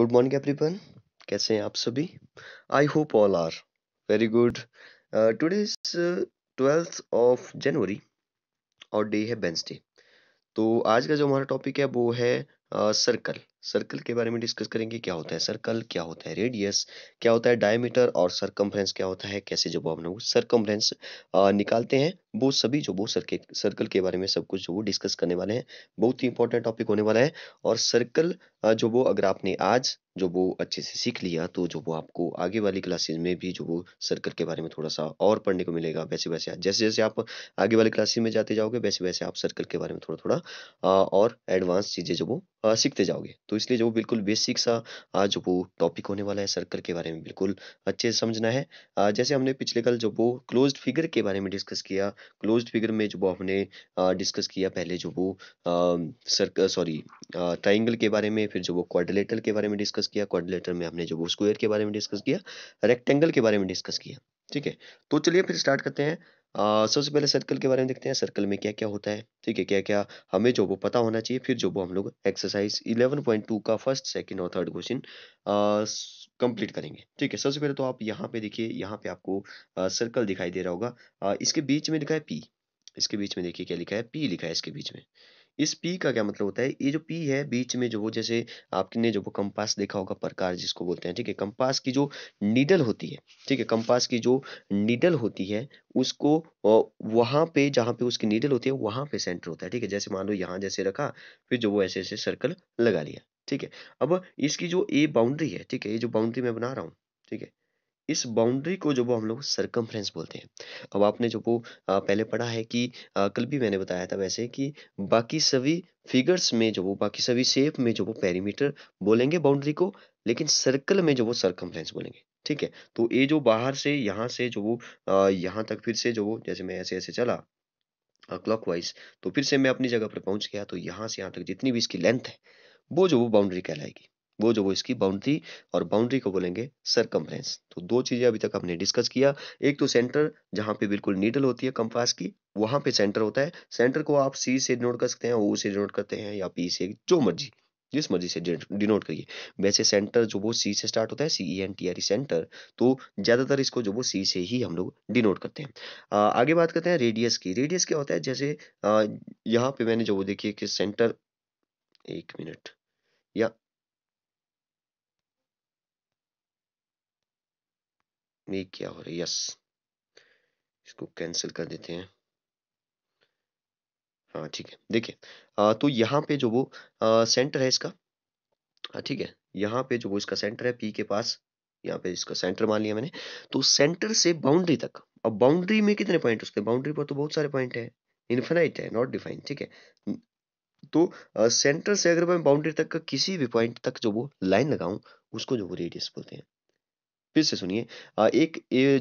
Good morning everyone कैसे हैं आप सभी I hope all are very good today is twelfth of January और डे है बेंसडे तो आज का जो हमारा टॉपिक है वो है सर्कल uh, सर्कल के बारे में डिस्कस करेंगे क्या होता है सर्कल क्या होता है रेडियस क्या होता है डायमीटर और सरकमफ्रेंस क्या होता है कैसे जब हम लोग सरकमफ्रेंस निकालते हैं वो सभी जो वो सर्के सर्कल के बारे में सब कुछ जो वो डिस्कस करने वाले हैं बहुत ही इंपॉर्टेंट टॉपिक होने वाला है और सर्कल जो वो अगर आपने आज जो वो अच्छे से सीख लिया तो जो वो आपको आगे वाली क्लासेज में भी जो वो सर्कल के बारे में थोड़ा सा और पढ़ने को मिलेगा वैसे वैसे जैसे जैसे आप आगे वाली क्लासेज में जाते जाओगे वैसे वैसे आप सर्कल के बारे में थोड़ा थोड़ा और एडवांस चीज़ें जो वो सीखते जाओगे तो इसलिए जो बिल्कुल बेसिक सा आज वो टॉपिक होने वाला है सर्कल के बारे में बिल्कुल अच्छे से समझना है जैसे हमने पिछले कल जो वो क्लोज्ड फिगर के बारे में डिस्कस किया क्लोज्ड फिगर में जो वो हमने डिस्कस किया पहले जो वो सर्कल सॉरी ट्राइंगल के बारे में फिर जो वो क्वाड्रिलेटर के बारे में डिस्कस किया क्वाड्रिलेटर में हमने जो वो स्क्वायर के बारे में डिस्कस किया रेक्टेंगल के बारे में डिस्कस किया ठीक है तो चलिए फिर स्टार्ट करते हैं सबसे पहले सर्कल के बारे में देखते हैं सर्कल में क्या क्या होता है ठीक है क्या क्या हमें जो वो पता होना चाहिए फिर जो वो हम लोग एक्सरसाइज 11.2 का फर्स्ट सेकंड और थर्ड क्वेश्चन कंप्लीट करेंगे ठीक है सबसे पहले तो आप यहाँ पे देखिए यहाँ पे आपको सर्कल दिखाई दे रहा होगा इसके बीच में लिखा है पी इसके बीच में देखिए क्या लिखा है पी लिखा है इसके बीच में इस पी का क्या मतलब होता है ये जो पी है बीच में जो वो जैसे आपने जो वो कंपास देखा होगा प्रकार जिसको बोलते हैं ठीक है कंपास की जो नीडल होती है ठीक है कंपास की जो नीडल होती है उसको वहां पे जहां पे उसकी नीडल होती है वहां पे सेंटर होता है ठीक है जैसे मान लो यहाँ जैसे रखा फिर जो वो ऐसे ऐसे सर्कल लगा लिया ठीक है अब इसकी जो ये बाउंड्री है ठीक है ये जो बाउंड्री मैं बना रहा हूँ ठीक है इस बाउंड्री को जो वो हम लोग सरकमफ्रेंस बोलते हैं अब आपने जो वो पहले पढ़ा है कि कल भी मैंने बताया था वैसे कि बाकी सभी फिगर्स में जो वो बाकी सभी शेप में जो वो पेरीमीटर बोलेंगे बाउंड्री को लेकिन सर्कल में जो वो सरकमफ्रेंस बोलेंगे ठीक है तो ये जो बाहर से यहाँ से जो वो यहाँ तक फिर से जो वो जैसे मैं ऐसे ऐसे चला क्लॉक तो फिर से मैं अपनी जगह पर पहुंच गया तो यहाँ से यहाँ तक जितनी भी इसकी लेंथ है वो जो वो बाउंड्री कहलाएगी वो जो वो इसकी बाउंड्री और बाउंड्री को बोलेंगे सरकमफ्रेंस तो दो चीज़ें अभी तक हमने डिस्कस किया एक तो सेंटर जहां पे बिल्कुल नीडल होती है कंपास की वहां पे सेंटर होता है सेंटर को आप सी से डिनोट कर सकते हैं ओ से डिनोट करते हैं या पी से जो मर्जी जिस मर्जी से डिनोट करिए वैसे सेंटर जो वो सी से स्टार्ट होता है C N T R E centre तो ज़्यादातर इसको जो वो सी से ही हम लोग डिनोट करते हैं आ, आगे बात करते हैं रेडियस की रेडियस क्या होता है जैसे आ, यहाँ पे मैंने जो वो देखिए कि सेंटर एक मिनट या ये क्या हो रहा है यस इसको कैंसिल कर देते हैं हाँ ठीक है देखिए तो यहाँ पे जो वो आ, सेंटर है इसका हाँ, ठीक है यहाँ पे जो वो इसका सेंटर है पी के पास यहाँ पे इसका सेंटर मान लिया मैंने तो सेंटर से बाउंड्री तक अब बाउंड्री में कितने पॉइंट उसके बाउंड्री पर तो बहुत सारे पॉइंट है इन्फेनाइट है नॉट डिफाइन ठीक है तो सेंटर से अगर मैं बाउंड्री तक का किसी भी पॉइंट तक जो वो लाइन लगाऊं उसको जो वो रेडियस बोलते हैं फिर से सुनिए एक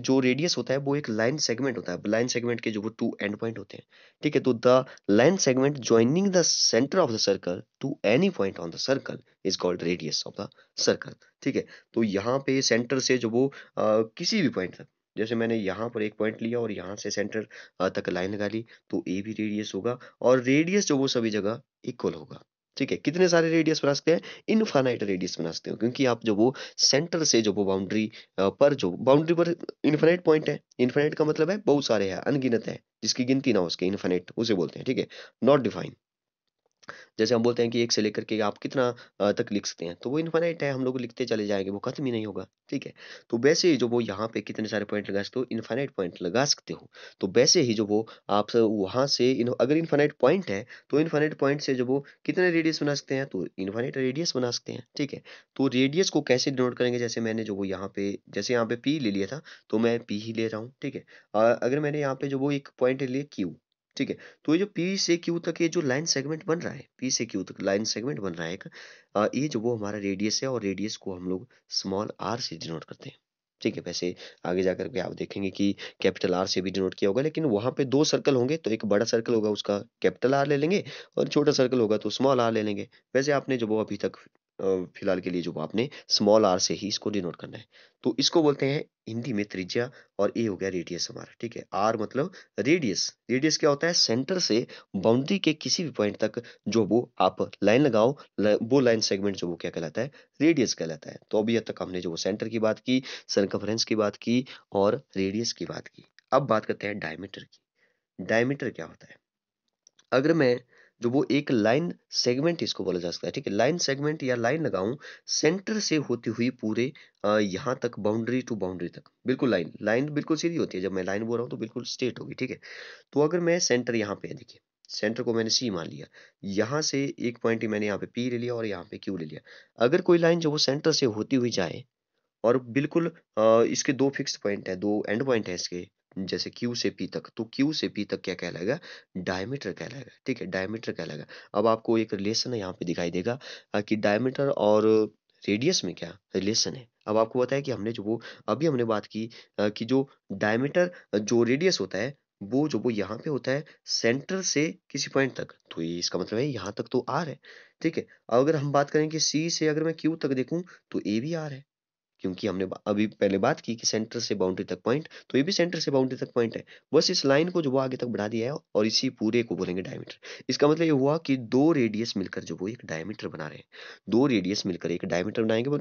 जो रेडियस होता है वो एक लाइन सेगमेंट होता है लाइन सेगमेंट के जो वो टू एंड पॉइंट होते हैं ठीक है तो the line segment joining the centre of the circle to any point on the circle is called radius of the circle ठीक है तो यहाँ पे सेंटर से जो वो आ, किसी भी पॉइंट तक जैसे मैंने यहाँ पर एक पॉइंट लिया और यहाँ से सेंटर तक लाइन लगा ली तो ए भी रेडियस होगा और रेडियस जो वो सभी जगह इक्वल होगा ठीक है कितने सारे रेडियस बना सकते हैं इनफाइनाइट रेडियस बना सकते हो क्योंकि आप जो वो सेंटर से जो वो बाउंड्री पर जो बाउंड्री पर इनफाइनाइट पॉइंट है इनफाइनाइट का मतलब है बहुत सारे हैं अनगिनत है जिसकी गिनती ना हो सके इनफाइनाइट उसे बोलते हैं ठीक है नॉट डिफाइन जैसे हम बोलते हैं कि एक से लेकर के आप कितना तक लिख सकते हैं तो वो इनफाइनाइट है हम लोग लिखते चले जाएंगे वो खत्म ही नहीं होगा ठीक है तो वैसे ही जो वो यहाँ पे कितने सारे पॉइंट लगा सकते हो इनफाइनाइट पॉइंट लगा सकते हो तो वैसे ही जो वो आप वहाँ से इन, अगर इनफाइनाइट पॉइंट है तो इनफाइनाइट पॉइंट से जो वो कितने रेडियस बना सकते हैं तो इनफाइनाइट रेडियस बना सकते हैं ठीक है तो रेडियस को कैसे डिनोट करेंगे जैसे मैंने जो वो यहाँ पे जैसे यहाँ पे पी ले लिया था तो मैं पी ही ले रहा हूँ ठीक है अगर मैंने यहाँ पे जो वो एक पॉइंट ले लिया क्यू ठीक है तो ये जो पी से क्यू तक ये जो लाइन सेगमेंट बन रहा है पी से क्यू तक लाइन सेगमेंट बन रहा है एक ये जो वो हमारा रेडियस है और रेडियस को हम लोग स्मॉल आर से डिनोट करते हैं ठीक है वैसे आगे जाकर के आप देखेंगे कि कैपिटल आर से भी डिनोट किया होगा लेकिन वहां पे दो सर्कल होंगे तो एक बड़ा सर्कल होगा उसका कैपिटल आर ले लेंगे और छोटा सर्कल होगा तो स्मॉल आर ले लेंगे वैसे आपने जो वो अभी तक फिलहाल के लिए जो आपने स्मॉल आर से ही इसको डिनोट करना है तो इसको बोलते हैं हिंदी में त्रिज्या और ए हो गया रेडियस हमारा ठीक है आर मतलब रेडियस रेडियस क्या होता है सेंटर से बाउंड्री के किसी भी पॉइंट तक जो वो आप लाइन लगाओ वो लाइन सेगमेंट जो वो क्या कहलाता है रेडियस कहलाता है तो अभी तक हमने जो वो सेंटर की बात की सरकमफ्रेंस की बात की और रेडियस की बात की अब बात करते हैं डायमीटर की डायमीटर क्या होता है अगर मैं जो तो वो एक लाइन सेगमेंट इसको बोला जा सकता है ठीक है लाइन सेगमेंट या लाइन लगाऊं सेंटर से होती हुई पूरे यहाँ तक बाउंड्री टू बाउंड्री तक बिल्कुल लाइन लाइन बिल्कुल सीधी होती है जब मैं लाइन बोल रहा हूँ तो बिल्कुल स्ट्रेट होगी ठीक है तो अगर मैं सेंटर यहाँ पे देखिए सेंटर को मैंने सी मान लिया यहाँ से एक पॉइंट मैंने यहाँ पे पी ले लिया और यहाँ पे क्यू ले लिया अगर कोई लाइन जो वो सेंटर से होती हुई जाए और बिल्कुल इसके दो फिक्स पॉइंट है दो एंड पॉइंट है इसके जैसे क्यू से पी तक तो क्यू से पी तक क्या कहलाएगा डायमीटर कहलाएगा ठीक है डायमीटर कहलाएगा अब आपको एक रिलेशन है यहाँ पे दिखाई देगा कि डायमीटर और रेडियस में क्या रिलेशन है अब आपको पता है कि हमने जो वो अभी हमने बात की कि जो डायमीटर जो रेडियस होता है वो जो वो यहाँ पे होता है सेंटर से किसी पॉइंट तक तो ये इसका मतलब है यहाँ तक तो आर है ठीक है अगर हम बात करें कि सी से अगर मैं क्यू तक देखूं तो ए भी आर है क्योंकि हमने अभी पहले बात की कि सेंटर से बाउंड्री तक पॉइंट तो ये भी सेंटर से बाउंड्री तक पॉइंट है बस इस लाइन को जो वो आगे तक बढ़ा दिया है और इसी पूरे को बोलेंगे डायमीटर इसका मतलब ये हुआ कि दो रेडियस मिलकर जो वो एक डायमीटर बना रहे हैं दो रेडियस मिलकर एक डायमीटर बनाएंगे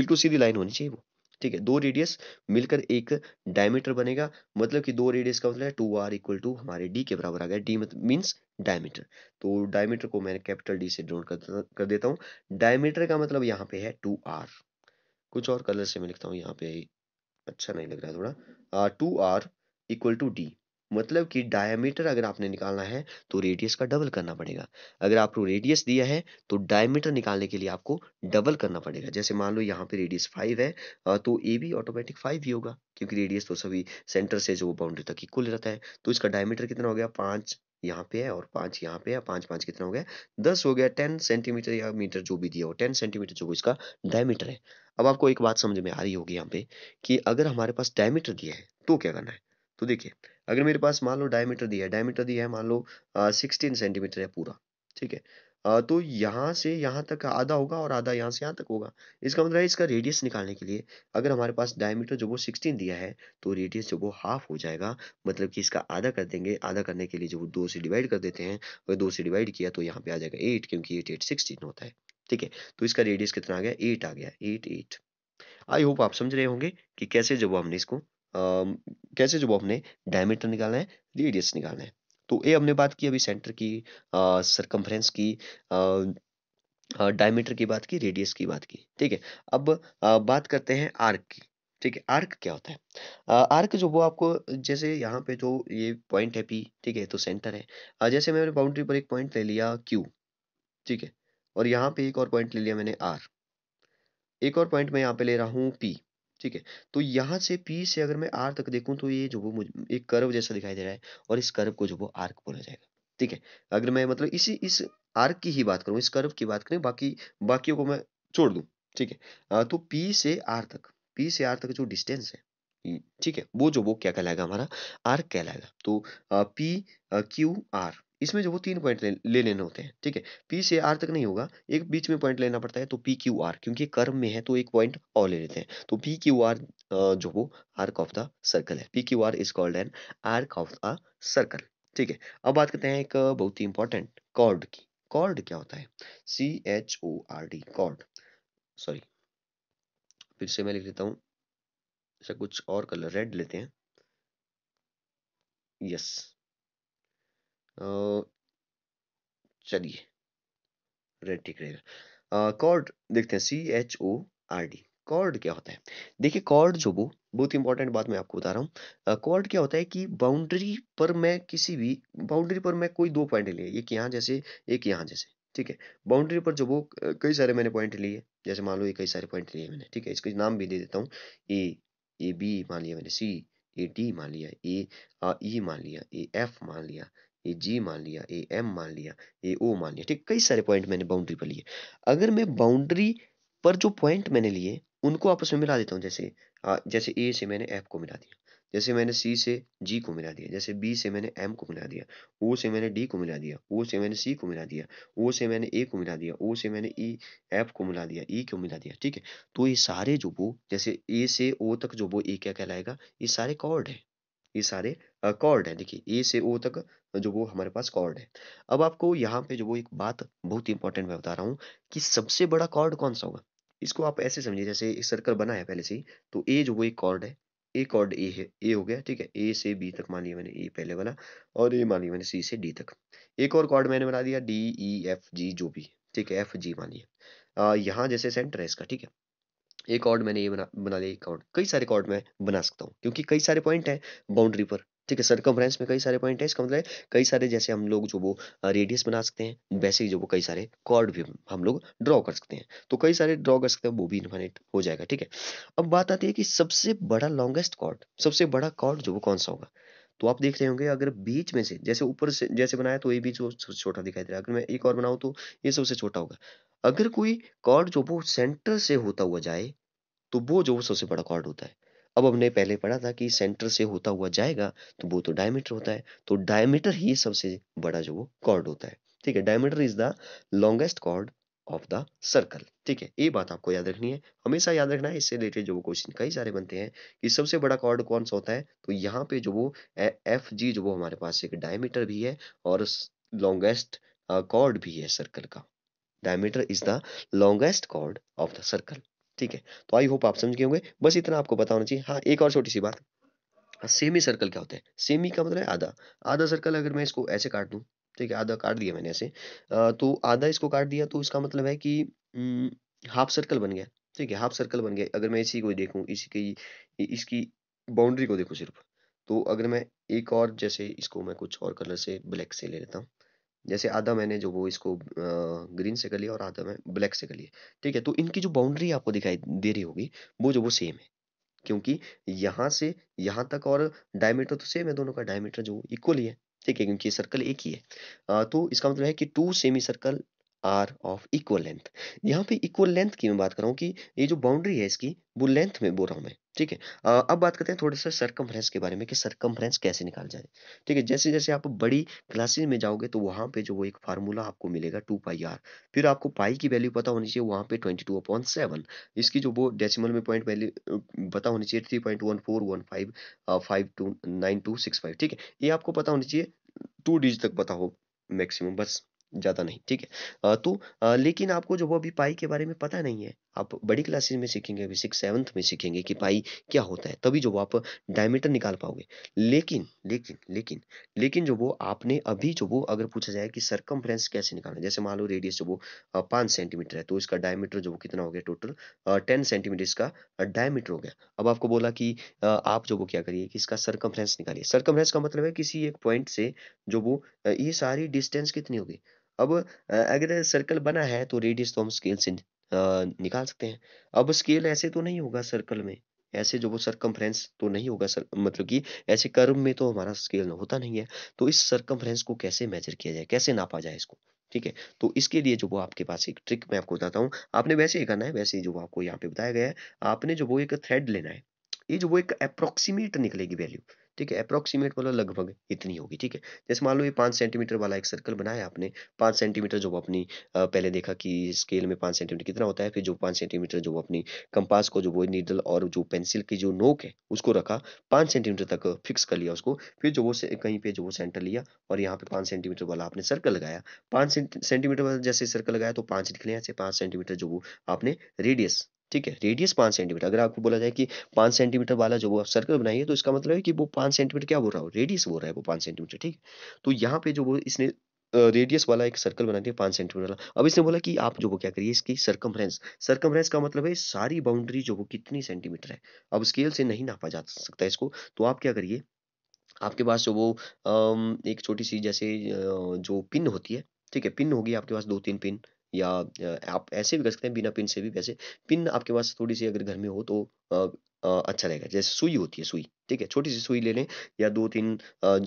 बिल्कुल सीधी लाइन होनी चाहिए वो ठीक है दो रेडियस मिलकर एक डायमीटर बनेगा मतलब कि दो रेडियस का मतलब है टू आर इक्वल टू हमारे डी के बराबर आ गया डी मतलब मीन्स डायमीटर तो डायमीटर को मैंने कैपिटल डी से ड्रोन कर, कर देता हूँ डायमीटर का मतलब यहाँ पे है टू आर कुछ और कलर से मैं लिखता हूँ यहाँ पे अच्छा नहीं लग रहा थोड़ा two r equal to d मतलब कि डायमीटर अगर आपने निकालना है तो रेडियस का डबल करना पड़ेगा अगर आपको रेडियस दिया है तो डायमीटर निकालने के लिए आपको डबल करना पड़ेगा जैसे मान लो यहाँ पे रेडियस फाइव है तो ए भी ऑटोमेटिक फाइव ही होगा क्योंकि रेडियस तो सभी सेंटर से जो बाउंड्री तक इक्वल रहता है तो इसका डायमीटर कितना हो गया पाँच यहाँ पे है और पांच यहाँ पे है पांच पांच कितना हो गया दस हो गया टेन सेंटीमीटर या मीटर जो भी दिया हो टेन सेंटीमीटर जो इसका डायमीटर है अब आपको एक बात समझ में आ रही होगी यहाँ पे कि अगर हमारे पास डायमीटर दिया है तो क्या करना है तो देखिए अगर मेरे पास मान लो डायमीटर दिया है डायमीटर दिया है मान लो सिक्सटीन सेंटीमीटर है पूरा ठीक है तो यहाँ से यहाँ तक आधा होगा और आधा यहाँ से यहाँ तक होगा। इसका मतलब है इसका रेडियस निकालने के लिए अगर हमारे पास डायमीटर जो वो 16 दिया है तो रेडियस जो वो हाफ हो जाएगा मतलब कि इसका आधा कर देंगे आधा करने के लिए जो वो दो से डिवाइड कर देते हैं अगर दो से डिवाइड किया तो यहाँ पे आ जाएगा एट क्योंकि एट एट सिक्सटीन होता है ठीक है तो इसका रेडियस कितना आ गया एट आ गया एट एट आई होप आप समझ रहे होंगे कि कैसे जब हमने इसको आ, कैसे जब हमने डायमीटर निकालना है रेडियस निकालना है तो ये हमने बात की अभी सेंटर की सरकमफ्रेंस की डायमीटर की बात की रेडियस की बात की ठीक है अब आ, बात करते हैं आर्क की ठीक है आर्क क्या होता है आ, आर्क जो वो आपको जैसे यहाँ पे जो तो ये पॉइंट है पी ठीक है तो सेंटर है आ, जैसे मैंने बाउंड्री पर एक पॉइंट ले लिया क्यू ठीक है और यहाँ पे एक और पॉइंट ले लिया मैंने आर एक और पॉइंट मैं यहाँ पे ले रहा हूँ पी ठीक है तो यहाँ से पी से अगर मैं आर तक देखूँ तो ये जो वो एक कर्व जैसा दिखाई दे रहा है और इस कर्व को जो वो आर्क बोला जाएगा ठीक है अगर मैं मतलब इसी इस आर्क की ही बात करूँ इस कर्व की बात करें बाकी बाकियों को मैं छोड़ दूँ ठीक है तो पी से आर तक पी से आर तक जो डिस्टेंस है ठीक है वो जो वो क्या कहलाएगा हमारा आर्क कहलाएगा तो पी क्यू आर इसमें जो वो तीन पॉइंट ले, ले लेने होते हैं ठीक है पी से आर तक नहीं होगा एक बीच में पॉइंट लेना पड़ता है तो पी क्यू आर क्योंकि कर्व में है तो एक पॉइंट और ले लेते हैं तो पी क्यू आर जो वो आर्क ऑफ द सर्कल है P Q R is called an arc of the circle ठीक है अब बात करते हैं एक बहुत ही इंपॉर्टेंट कॉर्ड की कॉर्ड क्या होता है C H O R D chord sorry फिर से मैं लिख लेता हूं कुछ और कलर रेड लेते हैं यस yes. चलिए रेड ठीक रहेगा कॉर्ड देखते हैं C H O R D chord क्या होता है देखिए कॉर्ड जो वो बहुत इंपॉर्टेंट बात मैं आपको बता रहा हूँ कॉर्ड क्या होता है कि बाउंड्री पर मैं किसी भी बाउंड्री पर मैं कोई दो पॉइंट लिए एक यहाँ जैसे एक यहाँ जैसे ठीक है बाउंड्री पर जो वो कई सारे मैंने पॉइंट लिए जैसे मान लो ये कई सारे पॉइंट लिए मैंने ठीक है इसके नाम भी दे देता हूँ ए ए बी मान लिया मैंने सी ए डी मान लिया ए ई e मान लिया ए एफ मान लिया ये जी मान लिया ए एम मान लिया ए ओ मान लिया ठीक कई सारे पॉइंट मैंने बाउंड्री पर लिए अगर मैं बाउंड्री पर जो पॉइंट मैंने लिए उनको आपस में मिला देता हूँ जैसे आ, जैसे ए से मैंने एफ को मिला दिया जैसे मैंने सी से जी को मिला दिया जैसे बी से मैंने एम को मिला दिया ओ से मैंने डी को मिला दिया ओ से मैंने सी को मिला दिया ओ से मैंने ए को मिला दिया ओ से मैंने ई e, एफ को मिला दिया ई e को मिला दिया ठीक है तो ये सारे जो वो जैसे ए से ओ तक जो वो ए क्या कहलाएगा ये सारे कॉर्ड है ये सारे कॉर्ड हैं देखिए ए से ओ तक जो वो हमारे पास कॉर्ड है अब आपको यहाँ पे जो वो एक बात बहुत इंपॉर्टेंट मैं बता रहा हूँ कि सबसे बड़ा कॉर्ड कौन सा होगा इसको आप ऐसे समझिए जैसे एक सर्कल बना है पहले से ही तो ए जो वो एक कॉर्ड है ए कॉर्ड ए है ए हो गया ठीक है ए से बी तक मान लिया मैंने ए पहले बना और ए मान लिया मैंने सी से डी तक एक और कॉर्ड मैंने बना दिया डी ई एफ जी जो भी ठीक है एफ जी मानिए यहाँ जैसे सेंटर है इसका ठीक है एक ऑर्ड मैंने ये बना बना लिया एक कई सारे ऑर्ड मैं बना सकता हूँ क्योंकि कई सारे पॉइंट हैं बाउंड्री पर ठीक है सरकमफ्रेंस में कई सारे पॉइंट है इसका मतलब कई सारे जैसे हम लोग जो वो रेडियस बना सकते हैं वैसे ही जो वो कई सारे कॉर्ड भी हम लोग ड्रॉ कर सकते हैं तो कई सारे ड्रॉ कर सकते हैं वो भी इन्फाइनेट हो जाएगा ठीक है अब बात आती है कि सबसे बड़ा लॉन्गेस्ट कॉर्ड सबसे बड़ा कॉर्ड जो वो कौन सा होगा तो आप देख रहे होंगे अगर बीच में से जैसे ऊपर से जैसे बनाया तो ये बीच वो सबसे छोटा दिखाई दे रहा है अगर मैं एक और बनाऊ तो ये सबसे छोटा होगा अगर कोई कॉर्ड जो वो सेंटर से होता हुआ जाए तो वो जो सबसे बड़ा कॉर्ड होता है अब हमने पहले पढ़ा था कि सेंटर से होता हुआ जाएगा तो वो तो डायमीटर होता है तो डायमीटर ही सबसे बड़ा जो वो कॉर्ड होता है ठीक है diameter is the longest chord of the circle ठीक है ये बात आपको याद रखनी है हमेशा याद रखना है इससे रिलेटेड जो वो क्वेश्चन कई सारे बनते हैं कि सबसे बड़ा कॉर्ड कौन सा होता है तो यहाँ पे जो वो एफ जी जो वो हमारे पास एक डायमीटर भी है और लॉन्गेस्ट कॉर्ड भी है सर्कल का diameter is the longest chord of the circle ठीक है तो आई होप आप समझ गए होंगे बस इतना आपको पता होना चाहिए हाँ एक और छोटी सी बात सेमी सर्कल क्या होता है सेमी का मतलब है आधा आधा सर्कल अगर मैं इसको ऐसे काट दूँ ठीक है आधा काट दिया मैंने ऐसे तो आधा इसको काट दिया तो इसका मतलब है कि हाफ सर्कल बन गया ठीक है हाफ सर्कल बन गया अगर मैं इसी को देखूँ इसी की इसकी बाउंड्री को देखूँ सिर्फ तो अगर मैं एक और जैसे इसको मैं कुछ और कलर से ब्लैक से ले लेता हूँ जैसे आधा मैंने जो वो इसको ग्रीन से कर लिया और आधा मैं ब्लैक से कर लिया ठीक है तो इनकी जो बाउंड्री आपको दिखाई दे रही होगी वो जो वो सेम है क्योंकि यहाँ से यहाँ तक और डायमीटर तो सेम है दोनों का डायमीटर जो इक्वल ही है ठीक है क्योंकि सर्कल एक ही है तो इसका मतलब है कि two semicircle are of equal length यहाँ पे इक्वल लेंथ की मैं बात कर रहा हूँ कि ये जो बाउंड्री है इसकी वो लेंथ में बोल रहा हूँ मैं ठीक है अब बात करते हैं थोड़े सा सर्कम के बारे में कि सर्कम कैसे निकाल जाए ठीक है जैसे जैसे आप बड़ी क्लासेज में जाओगे तो वहाँ पे जो वो एक फार्मूला आपको मिलेगा टू पाई आर फिर आपको पाई की वैल्यू पता होनी चाहिए वहाँ पे ट्वेंटी टू अपॉइंट सेवन इसकी जो वो डेसिमल में पॉइंट वैल्यू पता होनी चाहिए three point one four one five five two nine two six five ठीक है ये आपको पता होनी चाहिए टू डिज तक पता हो मैक्सिमम बस ज़्यादा नहीं ठीक है तो लेकिन आपको जो वो अभी पाई के बारे में पता नहीं है आप बड़ी क्लासेस में सीखेंगे अभी सिक्स सेवन्थ में सीखेंगे कि पाई क्या होता है तभी जो वो आप डायमीटर निकाल पाओगे लेकिन लेकिन लेकिन लेकिन जो वो आपने अभी जो वो अगर पूछा जाए कि सरकम कैसे निकालना जैसे मान लो रेडियस जो वो पाँच सेंटीमीटर है तो इसका डायमीटर जो वो कितना हो गया टोटल टेन सेंटीमीटर इसका डायमीटर हो गया अब आपको बोला कि आप जो वो क्या करिए कि इसका सरकम निकालिए सरकम का मतलब है किसी एक पॉइंट से जो वो ये सारी डिस्टेंस कितनी होगी अब अगर सर्कल बना है तो रेडियस तो हम स्केल से निकाल सकते हैं। अब स्केल ऐसे तो नहीं होगा सर्कल में, ऐसे जो वो सरकमफ्रेंस तो नहीं होगा सर मतलब कि ऐसे कर्म में तो हमारा स्केल होता नहीं है। तो इस सरकमफ्रेंस को कैसे मेजर किया जाए, कैसे नापा जाए इसको? ठीक है? तो इसके लिए जो वो आपके पास एक ट्रिक मैं आपको बताता हूँ, आपने वैसे ही करना है वैसे ही जो आपको यहाँ पे बताया गया है। आपने जो वो एक थ्रेड लेना है, ये जो वो एक अप्रोक्सीमेट निकलेगी वैल्यू। ठीक है अप्रोक्सीमेट मतलब बोलो लगभग इतनी होगी ठीक है जैसे मान लो ये पाँच सेंटीमीटर वाला एक सर्कल बनाया आपने पाँच सेंटीमीटर जो अपनी पहले देखा कि स्केल में पाँच सेंटीमीटर कितना होता है फिर जो पाँच सेंटीमीटर जो अपनी कंपास को जो वो नीडल और जो पेंसिल की जो नोक है उसको रखा पाँच सेंटीमीटर तक फिक्स कर लिया उसको फिर जो वो कहीं पे जो वो सेंटर लिया और यहाँ पे पाँच सेंटीमीटर वाला आपने सर्कल लगाया पाँच सेंटीमीटर वाला जैसे सर्कल लगाया तो पाँच निकले ऐसे पाँच सेंटीमीटर जो वो आपने रेडियस ठीक है रेडियस पांच सेंटीमीटर अगर आपको बोला जाए कि पांच सेंटीमीटर वाला जो वो आप सर्कल बनाइए तो इसका मतलब है कि वो पांच सेंटीमीटर क्या बोल रहा हो रेडियस बोल रहा है वो पांच सेंटीमीटर ठीक तो यहाँ पे जो वो इसने रेडियस वाला एक सर्कल बना दिया पाँच सेंटीमीटर वाला अब इसने बोला कि आप जो वो क्या करिए इसकी सर्कमफ्रेंस सर्कमफ्रेंस का मतलब है सारी बाउंड्री जो वो कितनी सेंटीमीटर है अब स्केल से नहीं नापा जा सकता इसको तो आप क्या करिए आपके पास जो वो एक छोटी सी जैसे जो पिन होती है ठीक है पिन होगी आपके पास दो तीन पिन या आप ऐसे भी कर सकते हैं बिना पिन से भी वैसे पिन आपके पास थोड़ी सी अगर घर में हो तो आ, अच्छा रहेगा जैसे सुई होती है सुई ठीक है छोटी सी सुई ले लें या दो तीन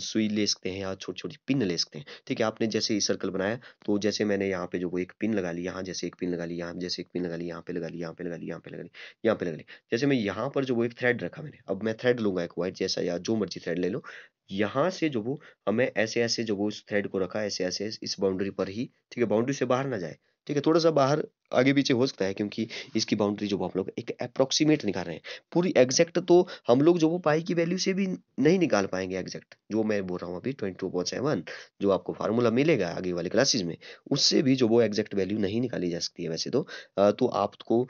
सुई ले सकते हैं या छोटी छोटी पिन ले सकते हैं ठीक है आपने जैसे ही सर्कल बनाया तो जैसे मैंने यहाँ पे जो एक पिन लगा ली यहाँ जैसे एक पिन लगा ली यहाँ जैसे एक पिन लगा ली यहाँ पे लगा ली यहाँ पे लगा ली यहाँ पे लगा ली यहाँ पे लगा ली जैसे मैं यहाँ पर जो वो एक थ्रेड रखा मैंने अब मैं थ्रेड लूंगा एक व्हाइट जैसा या जो मर्जी थ्रेड ले लो यहाँ से जो वो हमें ऐसे ऐसे जो वो उस थ्रेड को रखा ऐसे ऐसे इस बाउंड्री पर ही ठीक है बाउंड्री से बाहर ना जाए ठीक है थोड़ा सा बाहर आगे पीछे हो सकता है क्योंकि इसकी बाउंड्री जो हम लोग एक अप्रोक्सीमेट निकाल रहे हैं पूरी एग्जैक्ट तो हम लोग जो वो पाई की वैल्यू से भी नहीं निकाल पाएंगे एग्जैक्ट जो मैं बोल रहा हूँ अभी ट्वेंटी टू पॉइंट सेवन जो आपको फार्मूला मिलेगा आगे वाले क्लासेज में उससे भी जो वो एग्जैक्ट वैल्यू नहीं निकाली जा सकती है वैसे तो तो आपको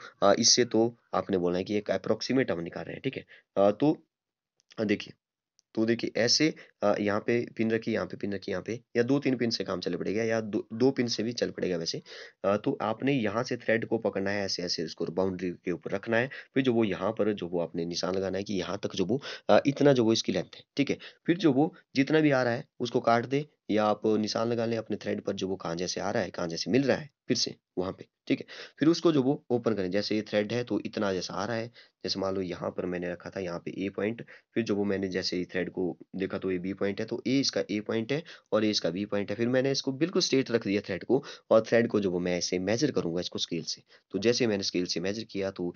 इससे तो आपने बोला है कि एक अप्रोक्सीमेट हम निकाल रहे हैं ठीक है तो देखिए तो देखिए ऐसे यहाँ पे पिन रखिए यहाँ पे पिन रखिए यहाँ पे या दो तीन पिन से काम चल पड़ेगा या दो दो पिन से भी चल पड़ेगा वैसे। तो आपने यहाँ से थ्रेड को पकड़ना है ऐसे-ऐसे उसको बाउंड्री के ऊपर रखना है, फिर जो वो यहाँ पर जो वो आपने निशान लगाना है कि यहाँ तक जो वो इतना जो वो इसकी लेंथ है, ठीक है? फिर जो वो जितना भी आ रहा है उसको काट दे या आप निशान लगा लें अपने थ्रेड पर जो वो कहाँ जैसे आ रहा है कहाँ जैसे मिल रहा है फिर से वहाँ पे ठीक है फिर उसको जो वो ओपन करें जैसे ये थ्रेड है तो इतना जैसा आ रहा है जैसे मान लो यहाँ पर मैंने रखा था यहाँ पे ए पॉइंट फिर जो वो मैंने जैसे थ्रेड को देखा तो ये बी पॉइंट है तो ए इसका ए पॉइंट है और ए इसका बी पॉइंट है फिर मैंने इसको बिल्कुल स्ट्रेट रख दिया थ्रेड को और थ्रेड को जो वो मैं ऐसे मेजर करूंगा इसको स्केल से तो जैसे मैंने स्केल से मेजर किया तो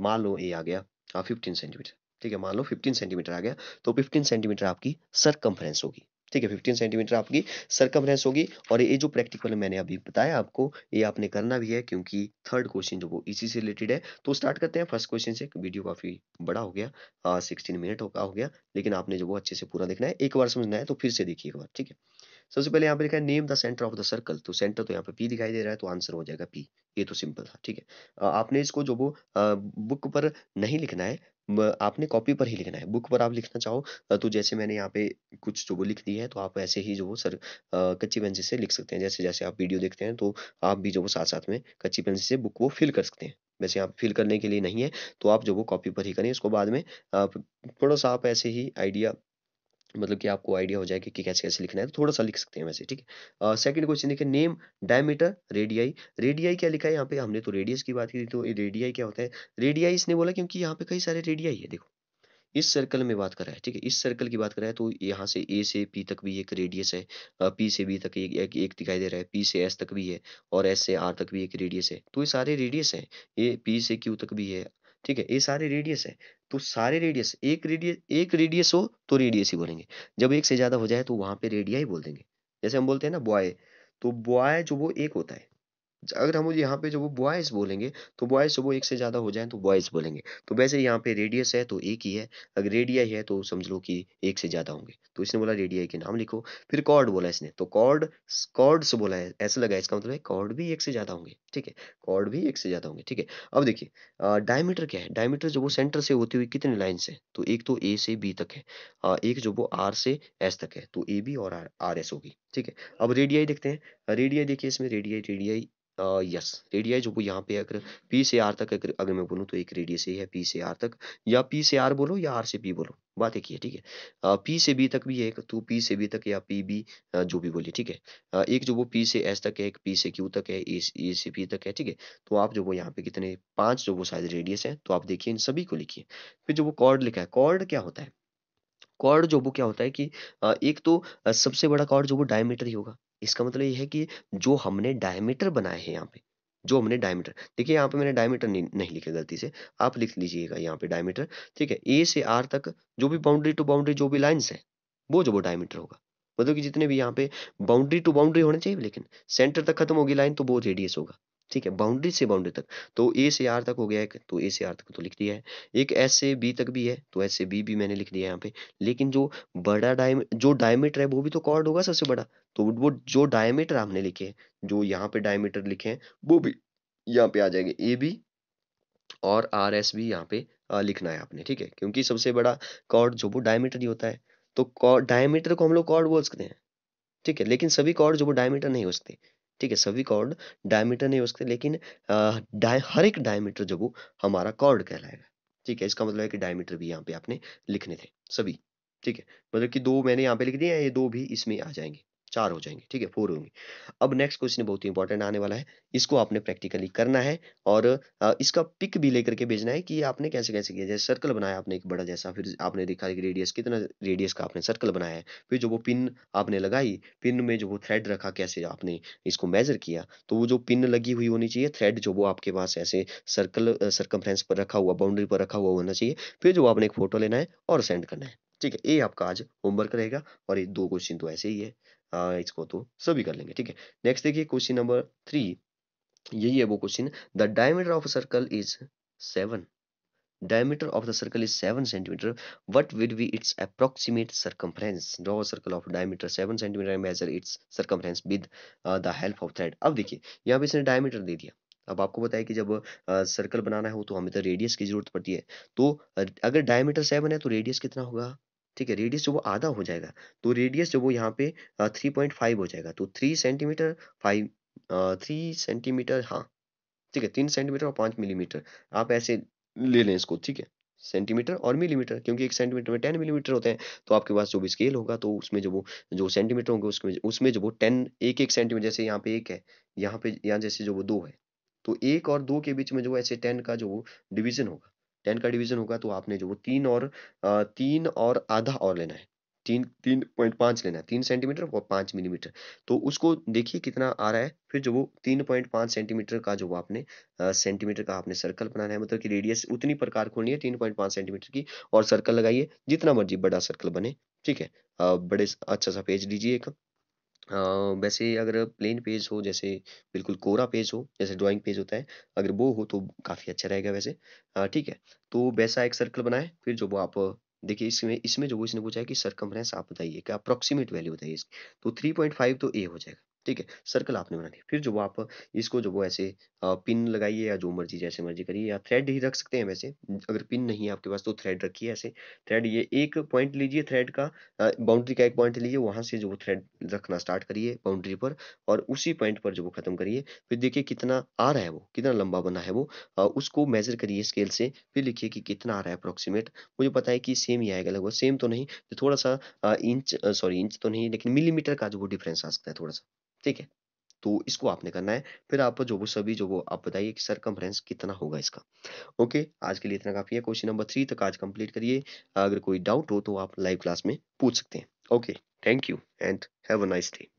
मान लो ए आ गया फिफ्टीन हाँ, सेंटीमीटर ठीक है मान लो 15 सेंटीमीटर आ गया तो 15 सेंटीमीटर आपकी सरकमफ्रेंस होगी ठीक है फिफ्टीन सेंटीमीटर आपकी सरकम होगी और ये जो प्रैक्टिकल मैंने अभी बताया आपको ये आपने करना भी है क्योंकि थर्ड क्वेश्चन जो वो इसी से रिलेटेड है तो स्टार्ट करते हैं फर्स्ट क्वेश्चन से वीडियो काफी बड़ा हो गया सिक्सटीन मिनट का हो गया लेकिन आपने जो वो अच्छे से पूरा देखना है एक बार समझना है तो फिर से देखिए एक बार ठीक है सबसे पहले यहाँ पे लिखा है name the centre of the circle तो सेंटर तो यहाँ पे पी दिखाई दे रहा है तो आंसर हो जाएगा पी ये तो सिंपल था ठीक है आपने इसको जो वो बुक पर नहीं लिखना है आपने कॉपी पर ही लिखना है। बुक पर आप लिखना चाहो तो जैसे मैंने यहाँ पे कुछ जो वो लिख दी है तो आप ऐसे ही जो वो सर कच्ची पेंसिल से लिख सकते हैं। जैसे-जैसे आप वीडियो देखते हैं तो आप भी जो वो साथ-साथ में कच्ची पेंसिल से बुक को फिल कर सकते हैं। वैसे यहाँ फिल करने के लिए नहीं है तो आप जो वो कॉपी पर ही करें उसको बाद में आप थोड़ा-सा आप ऐसे ही आइडिया मतलब कि आपको आइडिया हो जाए कि कैसे कैसे लिखना है तो थोड़ा सा लिख सकते हैं वैसे ठीक है सेकंड क्वेश्चन देखिए नेम डायमीटर रेडियाई रेडियाई क्या लिखा है यहाँ पे हमने तो रेडियस की बात की तो रेडियाई क्या होता है रेडियाई इसने बोला क्योंकि यहाँ पे कई सारे रेडियाई है देखो इस सर्कल में बात कर रहा है ठीक है इस सर्कल की बात कर रहा है तो यहाँ से ए से पी तक भी एक रेडियस है पी से बी तक एक, एक एक दिखाई दे रहा है पी से एस तक भी है और एस से आर तक भी एक रेडियस है तो ये सारे रेडियस हैं ये पी से क्यू तक भी है ठीक है ये सारे रेडियस है तो सारे रेडियस एक रेडियस एक रेडियस हो तो रेडियस ही बोलेंगे जब एक से ज्यादा हो जाए तो वहां पे रेडिया ही बोल देंगे जैसे हम बोलते हैं ना बॉय तो बॉय जो वो एक होता है अगर हम यहाँ पे जब वो बॉयज बोलेंगे तो बॉयज वो एक से ज़्यादा हो जाए तो बॉयज बोलेंगे तो वैसे यहाँ पे रेडियस है तो एक ही है अगर रेडिया है तो समझ लो कि एक से ज़्यादा होंगे तो इसने बोला रेडिया के नाम लिखो फिर कॉर्ड बोला इसने तो कॉर्ड कॉर्ड से बोला है ऐसा लगा इसका मतलब कॉर्ड भी एक से ज़्यादा होंगे ठीक है कॉर्ड भी एक से ज़्यादा होंगे ठीक है अब देखिए डायमीटर क्या है डायमीटर जो वो सेंटर से होती हुई कितनी लाइन है तो एक तो ए से बी तक है एक जो वो आर से एस तक है तो ए बी और आर एस होगी ठीक है अब रेडियाई देखते हैं रेडियाई देखिए इसमें रेडियाई रेडियाई यस रेडियाई जो वो यहाँ पे अगर पी से आर तक अगर, अगर मैं बोलूँ तो एक रेडियस ही है पी से आर तक या पी से आर बोलो या आर से पी बोलो बात एक ही है ठीक है पी से बी तक भी है एक तो पी से बी तक या पी बी जो भी बोलिए ठीक है एक जो वो पी से एस तक है एक पी से क्यू तक है ए से पी तक है ठीक है तो आप जो वो यहाँ पे कितने पांच जो वो शायद रेडियस है तो आप देखिए इन सभी को लिखिए फिर जो वो कॉर्ड लिखा है कॉर्ड क्या होता है कॉर्ड जो वो क्या होता है कि एक तो सबसे बड़ा कॉर्ड जो वो डायमीटर ही होगा इसका मतलब ये है कि जो हमने डायमीटर बनाए हैं यहाँ पे जो हमने डायमीटर देखिए यहाँ पे मैंने डायमीटर नहीं, नहीं लिखा गलती से आप लिख लीजिएगा यहाँ पे डायमीटर ठीक है ए से आर तक जो भी बाउंड्री टू बाउंड्री जो भी लाइन्स है वो जो वो डायमीटर होगा मतलब कि जितने भी यहाँ पे बाउंड्री टू बाउंड्री होने चाहिए लेकिन सेंटर तक खत्म होगी लाइन तो वो रेडियस होगा ठीक है बाउंड्री से बाउंड्री तक तो ए से आर तक हो गया एक तो ए से आर तक तो लिख दिया है एक एस से बी तक भी है तो एस से बी भी मैंने लिख दिया है यहाँ पे लेकिन जो बड़ा डायम जो डायमीटर है वो भी तो कॉर्ड होगा सबसे बड़ा तो वो जो डायमीटर हमने लिखे हैं जो यहाँ पे डायमीटर लिखे हैं वो भी यहाँ पे आ जाएंगे ए बी और आर एस भी यहाँ पे लिखना है आपने ठीक है क्योंकि सबसे बड़ा कॉर्ड जो वो डायमीटर ही होता है तो डायमीटर को हम लोग कॉर्ड बोल सकते हैं ठीक है लेकिन सभी कॉर्ड जो वो डायमीटर नहीं हो सकते ठीक है सभी कॉर्ड डायमीटर नहीं हो सकते लेकिन आ, हर एक डायमीटर जो वो हमारा कॉर्ड कहलाएगा ठीक है इसका मतलब है कि डायमीटर भी यहाँ पे आपने लिखने थे सभी ठीक है मतलब कि दो मैंने यहाँ पे लिख दिए ये दो भी इसमें आ जाएंगे चार हो जाएंगे ठीक है फोर होंगे अब नेक्स्ट क्वेश्चन बहुत ही इंपॉर्टेंट आने वाला है इसको आपने प्रैक्टिकली करना है और इसका पिक भी लेकर के भेजना है कि आपने कैसे कैसे किया जैसे सर्कल बनाया आपने एक बड़ा जैसा फिर आपने देखा कि रेडियस कितना रेडियस का आपने सर्कल बनाया है फिर जो वो पिन आपने लगाई पिन में जो वो थ्रेड रखा कैसे आपने इसको मेजर किया तो वो जो पिन लगी हुई होनी चाहिए थ्रेड जो वो आपके पास ऐसे सर्कल सर्कम्फ्रेंस पर रखा हुआ बाउंड्री पर रखा हुआ होना चाहिए फिर जो आपने एक फोटो लेना है और सेंड करना है ठीक है ये आपका आज होमवर्क रहेगा और ये दो क्वेश्चन तो ऐसे ही है इसको तो सभी कर लेंगे ठीक है नेक्स्ट देखिए क्वेश्चन नंबर थ्री यही है वो question the diameter of circle is seven diameter of the circle is seven centimetre what will be its approximate circumference draw circle of diameter seven centimetre measure its measure with the help of thread अब देखिए यहाँ पे इसने diameter दे दिया अब आपको बताया कि जब सर्कल uh, बनाना हो तो हमें तो रेडियस की जरूरत पड़ती है तो अगर डायमीटर सेवन है तो रेडियस कितना होगा ठीक है रेडियस जो वो आधा हो जाएगा तो रेडियस जो वो यहाँ पे थ्री पॉइंट फाइव हो जाएगा तो three centimetre five three centimetre हाँ ठीक है तीन सेंटीमीटर और पाँच मिलीमीटर आप ऐसे ले लें इसको ठीक है सेंटीमीटर और मिलीमीटर क्योंकि एक सेंटीमीटर में टेन मिलीमीटर होते हैं तो आपके पास जो भी स्केल होगा तो उसमें जो वो जो सेंटीमीटर होंगे उसमें उसमें जो वो टेन एक एक सेंटीमीटर जैसे यहाँ पे एक है यहाँ पे यहाँ जैसे जो वो दो है तो एक और दो के बीच में जो ऐसे टेन का जो वो डिवीजन होगा टेन का डिवीजन होगा तो आपने जो वो तीन और तीन और आधा और लेना है तीन तीन पॉइंट पाँच लेना है तीन सेंटीमीटर और पाँच मिलीमीटर तो उसको देखिए कितना आ रहा है फिर जो वो तीन पॉइंट पाँच सेंटीमीटर का जो वो आपने सेंटीमीटर का आपने सर्कल बनाना है मतलब कि रेडियस उतनी प्रकार खोलनी है तीन पॉइंट पाँच सेंटीमीटर की और सर्कल लगाइए जितना मर्जी बड़ा सर्कल बने ठीक है आ, बड़े अच्छा सा पेज लीजिए एक वैसे अगर प्लेन पेज हो जैसे बिल्कुल कोरा पेज हो जैसे ड्राइंग पेज होता है अगर वो हो तो काफ़ी अच्छा रहेगा वैसे ठीक है तो वैसा एक सर्कल बनाए फिर जो वो आप देखिए इसमें इसमें जो वो इसने पूछा है कि सरकमफ्रेंस आप बताइए कि अप्रोक्सीमेट वैल्यू बताइए इसकी तो 3.5 तो ए हो जाएगा ठीक है सर्कल आपने बना दिया फिर जो आप इसको जो वो ऐसे पिन लगाइए या जो मर्जी जैसे मर्जी करिए या थ्रेड ही रख सकते हैं वैसे अगर पिन नहीं है आपके पास तो थ्रेड रखिए ऐसे थ्रेड ये एक पॉइंट लीजिए थ्रेड का बाउंड्री का एक पॉइंट लीजिए वहाँ से जो वो थ्रेड रखना स्टार्ट करिए बाउंड्री पर और उसी पॉइंट पर जो वो ख़त्म करिए फिर देखिए कितना आ रहा है वो कितना लंबा बना है वो उसको मेजर करिए स्केल से फिर लिखिए कि कितना आ रहा है अप्रोक्सीमेट मुझे पता है कि सेम ही आएगा लगभग सेम तो नहीं तो थोड़ा सा इंच सॉरी इंच तो नहीं लेकिन मिलीमीटर का जो वो डिफरेंस आ सकता है थोड़ा सा ठीक है तो इसको आपने करना है फिर आप जो वो सभी जो वो आप बताइए कि सरकमफ्रेंस कितना होगा इसका ओके आज के लिए इतना काफ़ी है क्वेश्चन नंबर थ्री तक आज कंप्लीट करिए अगर कोई डाउट हो तो आप लाइव क्लास में पूछ सकते हैं okay thank you and have a nice day